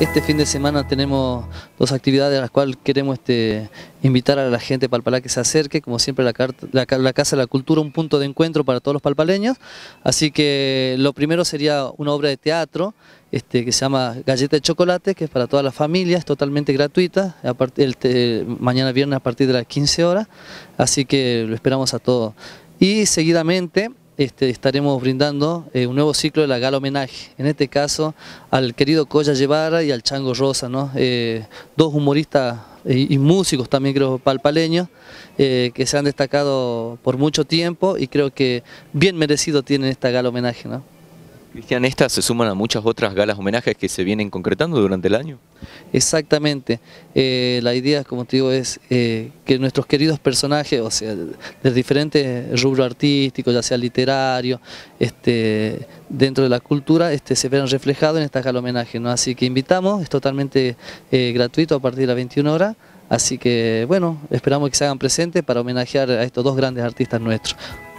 Este fin de semana tenemos dos actividades a las cuales queremos este, invitar a la gente palpalá que se acerque, como siempre la, Casa de la Cultura, un punto de encuentro para todos los palpaleños. Así que lo primero sería una obra de teatro este, que se llama Galleta de Chocolate, que es para todas las familias, totalmente gratuita, mañana viernes a partir de las 15 horas. Así que lo esperamos a todos. Y seguidamente este, estaremos brindando eh, un nuevo ciclo de la gala homenaje, en este caso al querido Coya Llevara y al Chango Rosa, eh, dos humoristas eh, y, músicos también creo palpaleños que se han destacado por mucho tiempo y creo que bien merecido tienen esta gala homenaje. ¿no? Cristian, ¿estas se suman a muchas otras galas homenajes que se vienen concretando durante el año? Exactamente. Eh, la idea, como te digo, es eh, que nuestros queridos personajes, o sea, de diferentes rubros artísticos, ya sea literario, este, dentro de la cultura, este, se vean reflejados en estas galas homenaje. ¿no? Así que invitamos, es totalmente eh, gratuito a partir de las 21 horas. Así que, bueno, esperamos que se hagan presentes para homenajear a estos dos grandes artistas nuestros.